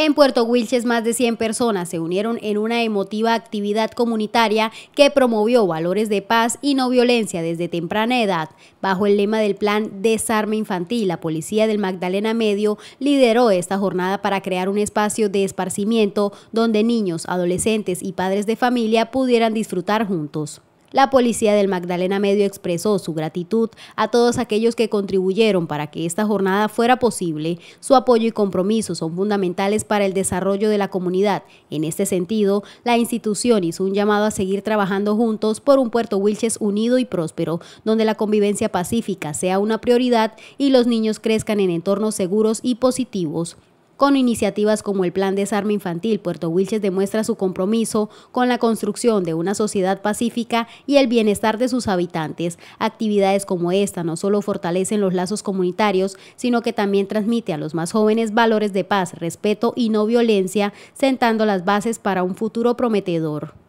En Puerto Wilches, más de 100 personas se unieron en una emotiva actividad comunitaria que promovió valores de paz y no violencia desde temprana edad. Bajo el lema del plan Desarme Infantil, la policía del Magdalena Medio lideró esta jornada para crear un espacio de esparcimiento donde niños, adolescentes y padres de familia pudieran disfrutar juntos. La policía del Magdalena Medio expresó su gratitud a todos aquellos que contribuyeron para que esta jornada fuera posible. Su apoyo y compromiso son fundamentales para el desarrollo de la comunidad. En este sentido, la institución hizo un llamado a seguir trabajando juntos por un Puerto Wilches unido y próspero, donde la convivencia pacífica sea una prioridad y los niños crezcan en entornos seguros y positivos. Con iniciativas como el Plan Desarme Infantil, Puerto Wilches demuestra su compromiso con la construcción de una sociedad pacífica y el bienestar de sus habitantes. Actividades como esta no solo fortalecen los lazos comunitarios, sino que también transmite a los más jóvenes valores de paz, respeto y no violencia, sentando las bases para un futuro prometedor.